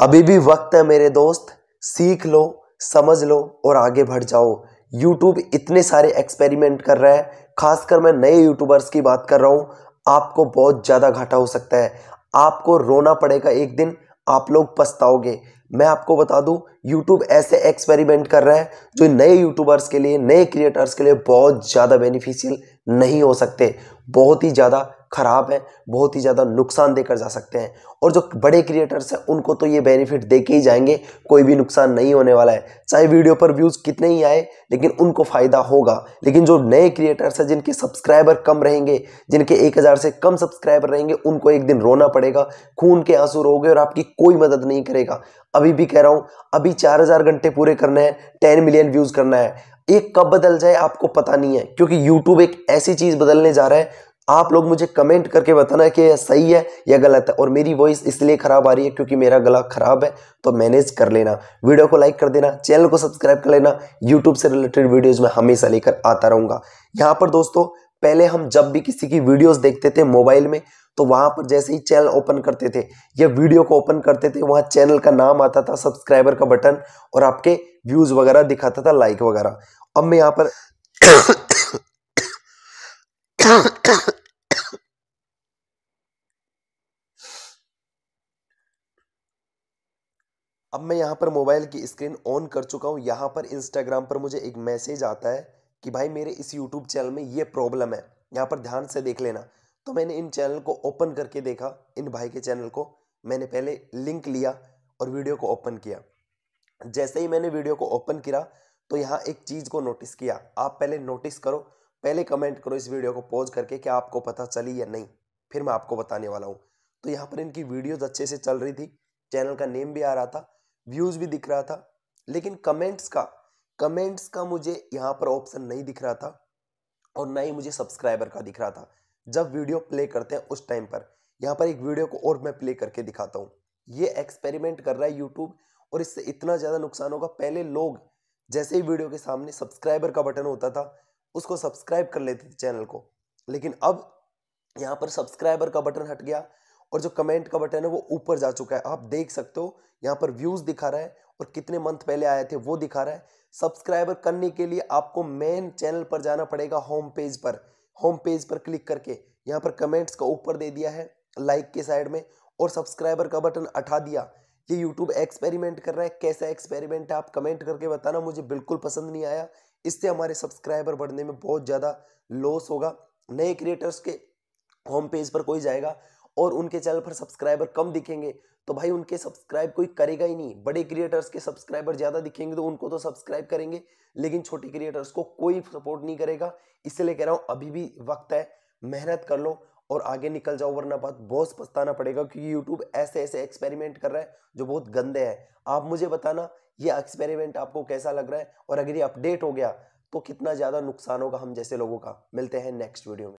अभी भी वक्त है मेरे दोस्त सीख लो समझ लो और आगे बढ़ जाओ यूट्यूब इतने सारे एक्सपेरिमेंट कर रहा है खासकर मैं नए यूट्यूबर्स की बात कर रहा हूँ आपको बहुत ज़्यादा घाटा हो सकता है आपको रोना पड़ेगा एक दिन आप लोग पछताओगे मैं आपको बता दूं यूट्यूब ऐसे एक्सपेरिमेंट कर रहा है जो नए यूट्यूबर्स के लिए नए क्रिएटर्स के लिए बहुत ज़्यादा बेनिफिशियल नहीं हो सकते बहुत ही ज़्यादा ख़राब है बहुत ही ज़्यादा नुकसान देकर जा सकते हैं और जो बड़े क्रिएटर्स हैं उनको तो ये बेनिफिट दे के ही जाएंगे कोई भी नुकसान नहीं होने वाला है चाहे वीडियो पर व्यूज़ कितने ही आए लेकिन उनको फ़ायदा होगा लेकिन जो नए क्रिएटर्स हैं जिनके सब्सक्राइबर कम रहेंगे जिनके एक हज़ार से कम सब्सक्राइबर रहेंगे उनको एक दिन रोना पड़ेगा खून के आंसू रोगे और आपकी कोई मदद नहीं करेगा अभी भी कह रहा हूँ अभी चार हज़ार घंटे पूरे करने हैं टेन मिलियन व्यूज़ करना है ये कब बदल जाए आपको पता नहीं है क्योंकि यूट्यूब एक ऐसी चीज़ बदलने जा रहा है आप लोग मुझे कमेंट करके बताना कि यह सही है या गलत है और मेरी वॉइस इसलिए ख़राब आ रही है क्योंकि मेरा गला ख़राब है तो मैनेज कर लेना वीडियो को लाइक कर देना चैनल को सब्सक्राइब कर लेना यूट्यूब से रिलेटेड वीडियोज़ में हमेशा लेकर आता रहूँगा यहाँ पर दोस्तों पहले हम जब भी किसी की वीडियोज देखते थे मोबाइल में तो वहाँ पर जैसे ही चैनल ओपन करते थे या वीडियो को ओपन करते थे वहाँ चैनल का नाम आता था सब्सक्राइबर का बटन और आपके व्यूज़ वगैरह दिखाता था लाइक वगैरह अब मैं यहाँ पर अब मैं यहाँ पर मोबाइल की स्क्रीन ऑन कर चुका हूँ यहाँ पर इंस्टाग्राम पर मुझे एक मैसेज आता है कि भाई मेरे इस यूट्यूब चैनल में ये प्रॉब्लम है यहाँ पर ध्यान से देख लेना तो मैंने इन चैनल को ओपन करके देखा इन भाई के चैनल को मैंने पहले लिंक लिया और वीडियो को ओपन किया जैसे ही मैंने वीडियो को ओपन किया तो यहाँ एक चीज़ को नोटिस किया आप पहले नोटिस करो पहले कमेंट करो इस वीडियो को पॉज करके कि आपको पता चली या नहीं फिर मैं आपको बताने वाला हूँ तो यहाँ पर इनकी वीडियोज़ अच्छे से चल रही थी चैनल का नेम भी आ रहा था व्यूज़ भी दिख रहा था लेकिन कमेंट्स का कमेंट्स का मुझे यहाँ पर ऑप्शन नहीं दिख रहा था और ना ही मुझे सब्सक्राइबर का दिख रहा था जब वीडियो प्ले करते हैं उस टाइम पर यहाँ पर एक वीडियो को और मैं प्ले करके दिखाता हूँ ये एक्सपेरिमेंट कर रहा है यूट्यूब और इससे इतना ज़्यादा नुकसान होगा पहले लोग जैसे ही वीडियो के सामने सब्सक्राइबर का बटन होता था उसको सब्सक्राइब कर लेते थे चैनल को लेकिन अब यहाँ पर सब्सक्राइबर का बटन हट गया और जो कमेंट का बटन है वो ऊपर जा चुका है आप देख सकते हो यहाँ पर व्यूज़ दिखा रहा है और कितने मंथ पहले आए थे वो दिखा रहा है सब्सक्राइबर करने के लिए आपको मेन चैनल पर जाना पड़ेगा होम पेज पर होम पेज पर क्लिक करके यहाँ पर कमेंट्स का ऊपर दे दिया है लाइक के साइड में और सब्सक्राइबर का बटन उठा दिया ये यूट्यूब एक्सपेरिमेंट कर रहा है कैसा एक्सपेरिमेंट है आप कमेंट करके बताना मुझे बिल्कुल पसंद नहीं आया इससे हमारे सब्सक्राइबर बढ़ने में बहुत ज़्यादा लॉस होगा नए क्रिएटर्स के होम पेज पर कोई जाएगा और उनके चैनल पर सब्सक्राइबर कम दिखेंगे तो भाई उनके सब्सक्राइब कोई करेगा ही नहीं बड़े क्रिएटर्स के सब्सक्राइबर ज़्यादा दिखेंगे तो उनको तो सब्सक्राइब करेंगे लेकिन छोटे क्रिएटर्स को कोई सपोर्ट नहीं करेगा इसलिए कह रहा हूँ अभी भी वक्त है मेहनत कर लो और आगे निकल जाओ वरना बात बहुत पछताना पड़ेगा क्योंकि यूट्यूब ऐसे ऐसे एक्सपेरिमेंट कर रहा है जो बहुत गंदे हैं आप मुझे बताना ये एक्सपेरिमेंट आपको कैसा लग रहा है और अगर ये अपडेट हो गया तो कितना ज़्यादा नुकसान होगा हम जैसे लोगों का मिलते हैं नेक्स्ट वीडियो में